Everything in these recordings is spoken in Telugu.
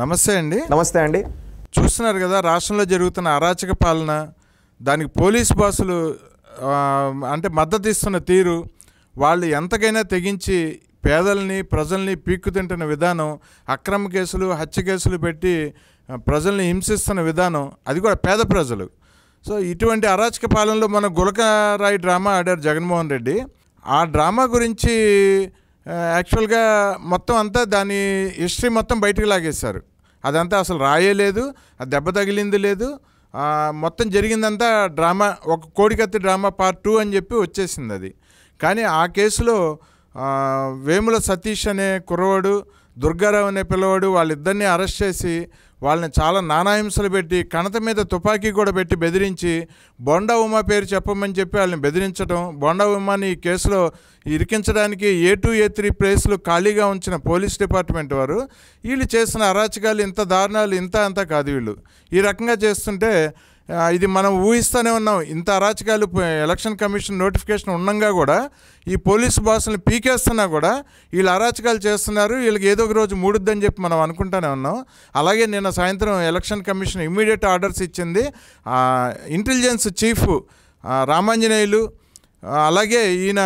నమస్తే అండి నమస్తే అండి చూస్తున్నారు కదా రాష్ట్రంలో జరుగుతున్న అరాచక పాలన దానికి పోలీస్ బాసులు అంటే మద్దతు ఇస్తున్న తీరు వాళ్ళు ఎంతకైనా తెగించి పేదల్ని ప్రజల్ని పీక్కు తింటున్న విధానం అక్రమ కేసులు హత్య కేసులు పెట్టి ప్రజల్ని హింసిస్తున్న విధానం అది కూడా పేద ప్రజలు సో ఇటువంటి అరాచక పాలనలో మన గులకరాయి డ్రామా ఆడారు జగన్మోహన్ రెడ్డి ఆ డ్రామా గురించి యాక్చువల్గా మొత్తం అంతా దాని హిస్టరీ మొత్తం బయటకు లాగేశారు అదంతా అసలు రాయలేదు ఆ దెబ్బ తగిలింది లేదు మొత్తం జరిగిందంతా డ్రామా ఒక కోడికత్తి డ్రామా పార్ట్ టూ అని చెప్పి వచ్చేసింది అది కానీ ఆ కేసులో వేముల సతీష్ అనే కుర్రవాడు దుర్గారావు అనే పిల్లవాడు వాళ్ళిద్దరినీ అరెస్ట్ చేసి వాళ్ళని చాలా నానాహింసలు పెట్టి కణత మీద తుపాకీ కూడా పెట్టి బెదిరించి బొండా ఉమా పేరు చెప్పమని చెప్పి వాళ్ళని బెదిరించడం బొండా ఉమాని ఈ కేసులో ఇరికించడానికి ఏ టూ ఏ త్రీ ప్లేస్లు ఖాళీగా ఉంచిన పోలీస్ డిపార్ట్మెంట్ వారు వీళ్ళు చేసిన అరాచకాలు ఇంత దారుణాలు ఇంత అంతా కాదు వీళ్ళు ఈ రకంగా చేస్తుంటే ఇది మనం ఊహిస్తూనే ఉన్నాం ఇంత అరాచకాలు ఎలక్షన్ కమిషన్ నోటిఫికేషన్ ఉండగా కూడా ఈ పోలీసు బాసులను పీకేస్తున్నా కూడా వీళ్ళు అరాచకాలు చేస్తున్నారు వీళ్ళకి ఏదో ఒక రోజు మూడుద్దని చెప్పి మనం అనుకుంటూనే ఉన్నాం అలాగే నిన్న సాయంత్రం ఎలక్షన్ కమిషన్ ఇమ్మీడియట్ ఆర్డర్స్ ఇచ్చింది ఇంటెలిజెన్స్ చీఫ్ రామాంజనేయులు అలాగే ఈయన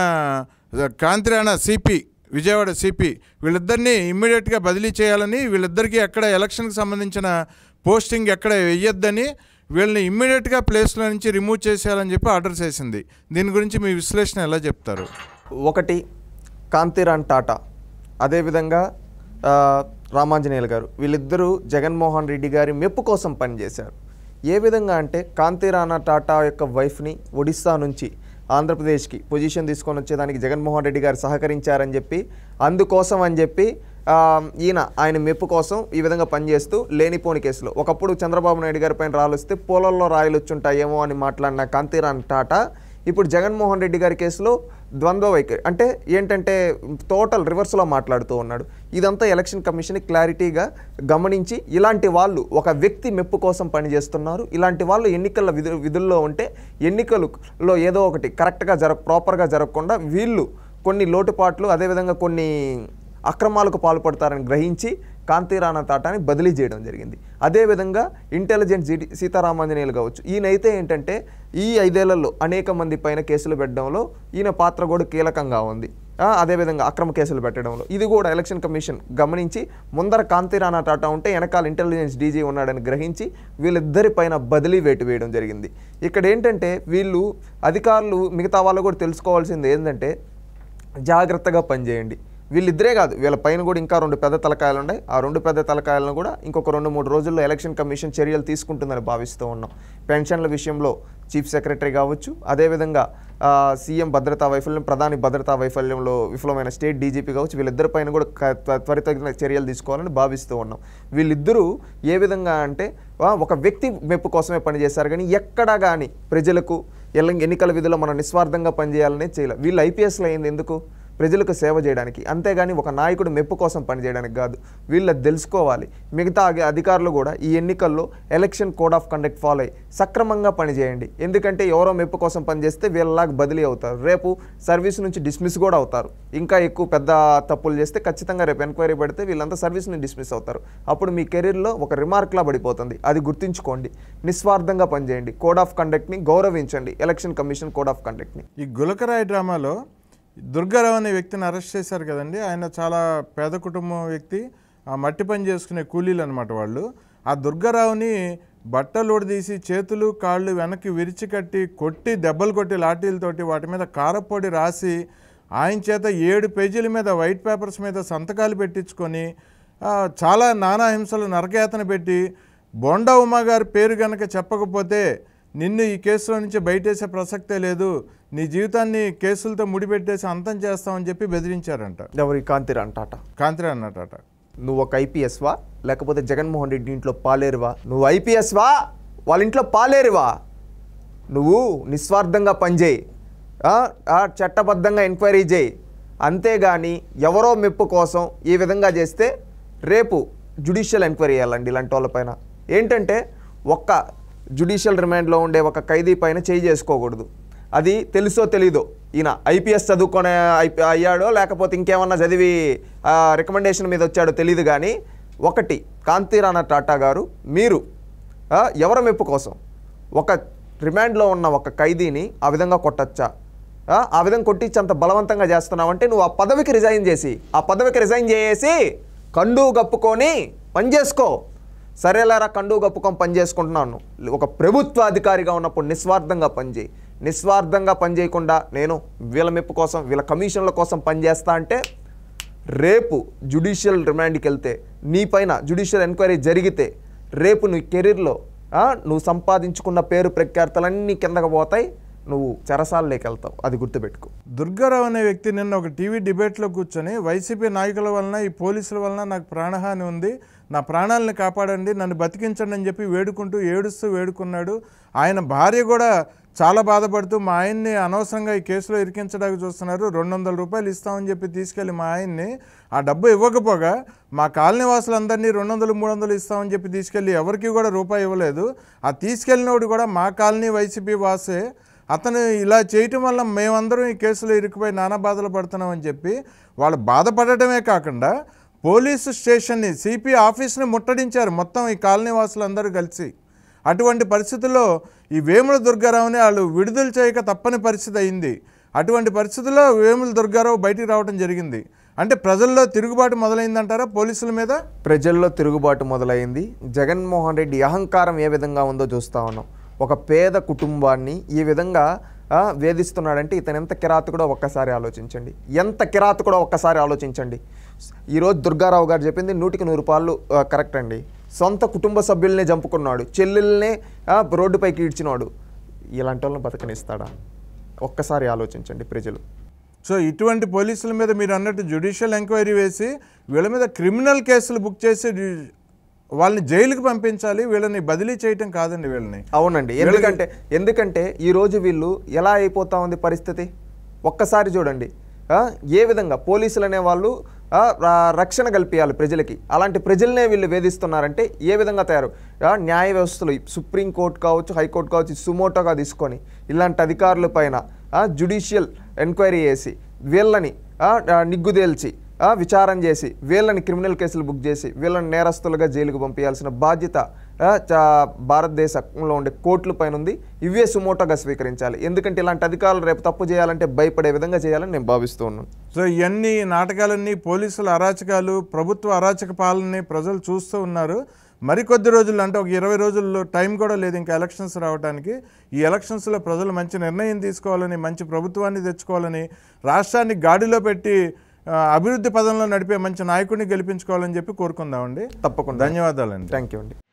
కాంతిరాణ సిపి విజయవాడ సిపి వీళ్ళిద్దరినీ ఇమ్మీడియట్గా బదిలీ చేయాలని వీళ్ళిద్దరికీ ఎక్కడ ఎలక్షన్కి సంబంధించిన పోస్టింగ్ ఎక్కడ వెయ్యొద్దని వీళ్ళని ఇమ్మీడియట్గా ప్లేస్లో నుంచి రిమూవ్ చేసేయాలని చెప్పి ఆర్డర్ చేసింది దీని గురించి మీ విశ్లేషణ ఎలా చెప్తారు ఒకటి కాంతిరాన్ టాటా అదేవిధంగా రామాంజనేయులు గారు వీళ్ళిద్దరూ జగన్మోహన్ రెడ్డి గారి మెప్పు కోసం పనిచేశారు ఏ విధంగా అంటే కాంతిరాన టాటా యొక్క వైఫ్ని ఒడిస్సా నుంచి ఆంధ్రప్రదేశ్కి పొజిషన్ తీసుకొని వచ్చేదానికి జగన్మోహన్ రెడ్డి గారు సహకరించారని చెప్పి అందుకోసం అని చెప్పి ఈయన ఆయన మెప్పు కోసం ఈ విధంగా పనిచేస్తూ లేనిపోని కేసులు ఒకప్పుడు చంద్రబాబు నాయుడు గారి పైన రాళ్ళు వస్తే పొలంలో రాయలు వచ్చుంటాయేమో అని మాట్లాడిన కాంతిరాన్ టాటా ఇప్పుడు జగన్మోహన్ రెడ్డి గారి కేసులో ద్వంద్వ వైఖరి అంటే ఏంటంటే టోటల్ రివర్స్లో మాట్లాడుతూ ఉన్నాడు ఇదంతా ఎలక్షన్ కమిషన్ క్లారిటీగా గమనించి ఇలాంటి వాళ్ళు ఒక వ్యక్తి మెప్పు కోసం పనిచేస్తున్నారు ఇలాంటి వాళ్ళు ఎన్నికల విధు విధుల్లో ఉంటే ఎన్నికలలో ఏదో ఒకటి కరెక్ట్గా జరగ ప్రాపర్గా జరగకుండా వీళ్ళు కొన్ని లోటుపాట్లు అదేవిధంగా కొన్ని అక్రమాలకు పాల్పడతారని గ్రహించి కాంతిరాణా తాటాని బదిలీ చేయడం జరిగింది అదేవిధంగా ఇంటెలిజెంట్ జిడి సీతారామాంజనేయులు కావచ్చు ఈయనైతే ఏంటంటే ఈ ఐదేళ్లలో అనేక మంది పైన కేసులు పెట్టడంలో ఈయన పాత్ర కూడా కీలకంగా ఉంది అదేవిధంగా అక్రమ కేసులు పెట్టడంలో ఇది కూడా ఎలక్షన్ కమిషన్ గమనించి ముందర కాంతిరాణా టాటా ఉంటే వెనకాల ఇంటెలిజెన్స్ డీజీ ఉన్నాడని గ్రహించి వీళ్ళిద్దరి పైన బదిలీ వేటు వేయడం జరిగింది ఇక్కడ ఏంటంటే వీళ్ళు అధికారులు మిగతా వాళ్ళు కూడా తెలుసుకోవాల్సింది ఏంటంటే జాగ్రత్తగా పనిచేయండి వీళ్ళిద్దరే కాదు వీళ్ళ పైన కూడా ఇంకా రెండు పెద్ద తలకాయలు ఉన్నాయి ఆ రెండు పెద్ద తలకాయలను కూడా ఇంకొక రెండు మూడు రోజుల్లో ఎలక్షన్ కమిషన్ చర్యలు తీసుకుంటుందని భావిస్తూ ఉన్నాం పెన్షన్ల విషయంలో చీఫ్ సెక్రటరీ కావచ్చు అదేవిధంగా సీఎం భద్రతా వైఫల్యం ప్రధాని భద్రతా వైఫల్యంలో విఫలమైన స్టేట్ డీజీపీ కావచ్చు వీళ్ళిద్దరి పైన కూడా త్వరిత చర్యలు తీసుకోవాలని భావిస్తూ ఉన్నాం వీళ్ళిద్దరూ ఏ విధంగా అంటే ఒక వ్యక్తి మెప్పు కోసమే పనిచేశారు కానీ ఎక్కడా కానీ ప్రజలకు ఎన్నికల విధిలో మనం నిస్వార్థంగా పనిచేయాలనే చేయలే వీళ్ళు ఐపీఎస్లు అయింది ఎందుకు ప్రజలకు సేవ చేయడానికి అంతేగాని ఒక నాయకుడు మెప్పు కోసం పనిచేయడానికి కాదు వీళ్ళ తెలుసుకోవాలి మిగతా అధికారులు కూడా ఈ ఎన్నికల్లో election code of conduct follow అయ్యి సక్రమంగా పనిచేయండి ఎందుకంటే ఎవరో మెప్పు కోసం పనిచేస్తే వీళ్ళలాగా బదిలీ అవుతారు రేపు సర్వీస్ నుంచి డిస్మిస్ కూడా అవుతారు ఇంకా ఎక్కువ పెద్ద తప్పులు చేస్తే ఖచ్చితంగా రేపు ఎంక్వైరీ పెడితే వీళ్ళంతా సర్వీస్ని డిస్మిస్ అవుతారు అప్పుడు మీ కెరీర్లో ఒక రిమార్క్లా పడిపోతుంది అది గుర్తుంచుకోండి నిస్వార్థంగా పనిచేయండి కోడ్ ఆఫ్ కండక్ట్ని గౌరవించండి ఎలక్షన్ కమిషన్ కోడ్ ఆఫ్ కండక్ట్ని ఈ గులకరాయ డ్రామాలో దుర్గారావు అనే వ్యక్తిని అరెస్ట్ చేశారు కదండి ఆయన చాలా పేద కుటుంబం వ్యక్తి ఆ మట్టి పని చేసుకునే కూలీలు అనమాట వాళ్ళు ఆ దుర్గారావుని బట్టలోడి తీసి చేతులు కాళ్ళు వెనక్కి విరిచి కట్టి కొట్టి దెబ్బలు కొట్టి లాఠీలతోటి వాటి మీద కారపొడి రాసి ఆయన చేత ఏడు పేజీల మీద వైట్ పేపర్స్ మీద సంతకాలు పెట్టించుకొని చాలా నానాహింసలు నరకేతన నరకయాతన పెట్టి బొండ ఉమా గారి పేరు కనుక చెప్పకపోతే నిన్ను ఈ కేసులో నుంచి బయటేసే ప్రసక్తే లేదు నీ జీవితాన్ని కేసులతో ముడిపెట్టేసి అంతం చేస్తామని చెప్పి బెదిరించారంట ఎవరి కాంతిరా అంటాట కాంతిరా అన్నట నువ్వు ఒక ఐపీఎస్వా లేకపోతే జగన్మోహన్ రెడ్డి ఇంట్లో పాలేరువా నువ్వు ఐపీఎస్వా వాళ్ళ ఇంట్లో పాలేరువా నువ్వు నిస్వార్థంగా పనిచేయి చట్టబద్ధంగా ఎంక్వైరీ చేయి అంతేగాని ఎవరో మెప్పు కోసం ఈ విధంగా చేస్తే రేపు జ్యుడిషియల్ ఎంక్వైరీ చేయాలండి ఇలాంటి వాళ్ళపైన ఏంటంటే ఒక్క జ్యుడిషియల్ రిమాండ్లో ఉండే ఒక ఖైదీ పైన చేయి చేసుకోకూడదు అది తెలుసో తెలీదో ఈయన ఐపీఎస్ చదువుకొని అయ్యాడో లేకపోతే ఇంకేమన్నా చదివి రికమెండేషన్ మీద వచ్చాడో తెలియదు కానీ ఒకటి కాంతిరాణా టాటా గారు మీరు ఎవరి మెప్పు కోసం ఒక రిమాండ్లో ఉన్న ఒక ఖైదీని ఆ విధంగా కొట్టచ్చా ఆ విధంగా కొట్టించి అంత బలవంతంగా చేస్తున్నావంటే నువ్వు ఆ పదవికి రిజైన్ చేసి ఆ పదవికి రిజైన్ చేసి కండు కప్పుకొని పనిచేసుకో సరేలారా కండు గప్పుకం పనిచేసుకుంటున్నాను ఒక ప్రభుత్వ అధికారిగా ఉన్నప్పుడు నిస్వార్థంగా పనిచేయి నిస్వార్థంగా పనిచేయకుండా నేను వీళ్ళ మెప్పు కోసం వీళ్ళ కమిషన్ల కోసం పనిచేస్తా అంటే రేపు జ్యుడిషియల్ రిమాండ్కి వెళ్తే నీ పైన జ్యుడిషియల్ ఎంక్వైరీ జరిగితే రేపు నీ కెరీర్లో నువ్వు సంపాదించుకున్న పేరు ప్రఖ్యాతలన్నీ కిందకు పోతాయి నువ్వు చెరసాలలోకి వెళ్తావు అది గుర్తుపెట్టుకో దుర్గారావు అనే వ్యక్తి నిన్న ఒక టీవీ డిబేట్లో కూర్చొని వైసీపీ నాయకుల వలన ఈ పోలీసుల వలన నాకు ప్రాణహాని ఉంది నా ప్రాణాలను కాపాడండి నన్ను బతికించండి అని చెప్పి వేడుకుంటూ ఏడుస్తూ వేడుకున్నాడు ఆయన భార్య కూడా చాలా బాధపడుతూ మా ఆయన్ని అనవసరంగా ఈ కేసులో ఇరికించడానికి చూస్తున్నారు రెండు వందల రూపాయలు ఇస్తామని చెప్పి తీసుకెళ్ళి మా ఆయన్ని ఆ డబ్బు ఇవ్వకపోగా మా కాలనీ వాసులందరినీ రెండు వందలు మూడు వందలు ఇస్తామని చెప్పి తీసుకెళ్ళి ఎవరికి కూడా రూపాయి ఇవ్వలేదు ఆ తీసుకెళ్ళినోడు కూడా మా కాలనీ వైసీపీ వాసే అతను ఇలా చేయటం వల్ల మేమందరం ఈ కేసులో ఇరుక్కుపోయి నానా బాధలు పడుతున్నామని చెప్పి వాళ్ళు బాధపడటమే కాకుండా పోలీసు స్టేషన్ని సిపి ఆఫీస్ని ముట్టడించారు మొత్తం ఈ కాలనీవాసులందరూ కలిసి అటువంటి పరిస్థితుల్లో ఈ వేముల దుర్గారావుని వాళ్ళు విడుదల చేయక తప్పని పరిస్థితి అయింది అటువంటి పరిస్థితుల్లో వేముల దుర్గారావు బయటికి రావడం జరిగింది అంటే ప్రజల్లో తిరుగుబాటు మొదలైందంటారా పోలీసుల మీద ప్రజల్లో తిరుగుబాటు మొదలైంది జగన్మోహన్ రెడ్డి అహంకారం ఏ విధంగా ఉందో చూస్తూ ఉన్నాం ఒక పేద కుటుంబాన్ని ఈ విధంగా వేధిస్తున్నాడంటే ఇతను ఎంత కిరాతకుడో ఒక్కసారి ఆలోచించండి ఎంత కిరాతకుడో ఒక్కసారి ఆలోచించండి ఈరోజు దుర్గారావు గారు చెప్పింది నూటికి నూరు పాళ్ళు కరెక్ట్ అండి సొంత కుటుంబ సభ్యుల్ని చంపుకున్నాడు చెల్లెల్నే రోడ్డుపైకి ఈడ్చినాడు ఇలాంటి వాళ్ళని బతకనిస్తాడా ఒక్కసారి ఆలోచించండి ప్రజలు సో ఇటువంటి పోలీసుల మీద మీరు అన్నట్టు జ్యుడిషియల్ ఎంక్వైరీ వేసి వీళ్ళ మీద క్రిమినల్ కేసులు బుక్ చేసి వాళ్ళని జైలుకి పంపించాలి వీళ్ళని బదిలీ చేయటం కాదండి వీళ్ళని అవునండి ఎందుకంటే ఎందుకంటే ఈరోజు వీళ్ళు ఎలా అయిపోతా ఉంది పరిస్థితి ఒక్కసారి చూడండి ఏ విధంగా పోలీసులు అనేవాళ్ళు రక్షణ కల్పించాలి ప్రజలకి అలాంటి ప్రజలనే వీళ్ళు వేధిస్తున్నారంటే ఏ విధంగా తయారు న్యాయ వ్యవస్థలు సుప్రీంకోర్టు కావచ్చు హైకోర్టు కావచ్చు సుమోటోగా తీసుకొని ఇలాంటి అధికారుల పైన జ్యుడిషియల్ ఎంక్వైరీ చేసి వీళ్ళని నిగ్గుదేల్చి విచారం చేసి వీళ్ళని క్రిమినల్ కేసులు బుక్ చేసి వీళ్ళని నేరస్తులుగా జైలుకు పంపించాల్సిన బాధ్యత భారతదేశంలో ఉండే కోట్లు పైన ఉంది ఇవే సుమోటోగా స్వీకరించాలి ఎందుకంటే ఇలాంటి అధికారులు రేపు తప్పు చేయాలంటే భయపడే విధంగా చేయాలని నేను భావిస్తూ ఉన్నాను సో ఇవన్నీ నాటకాలన్నీ పోలీసుల అరాచకాలు ప్రభుత్వ అరాచక పాలనని ప్రజలు చూస్తూ ఉన్నారు మరికొద్ది రోజుల్లో అంటే ఒక ఇరవై రోజుల్లో టైం కూడా లేదు ఇంకా ఎలక్షన్స్ రావడానికి ఈ ఎలక్షన్స్లో ప్రజలు మంచి నిర్ణయం తీసుకోవాలని మంచి ప్రభుత్వాన్ని తెచ్చుకోవాలని రాష్ట్రాన్ని గాడిలో పెట్టి అభివృద్ధి పదంలో నడిపే మంచి నాయకుడిని గెలిపించుకోవాలని చెప్పి కోరుకుందామండి తప్పకుండా ధన్యవాదాలండి థ్యాంక్ యూ అండి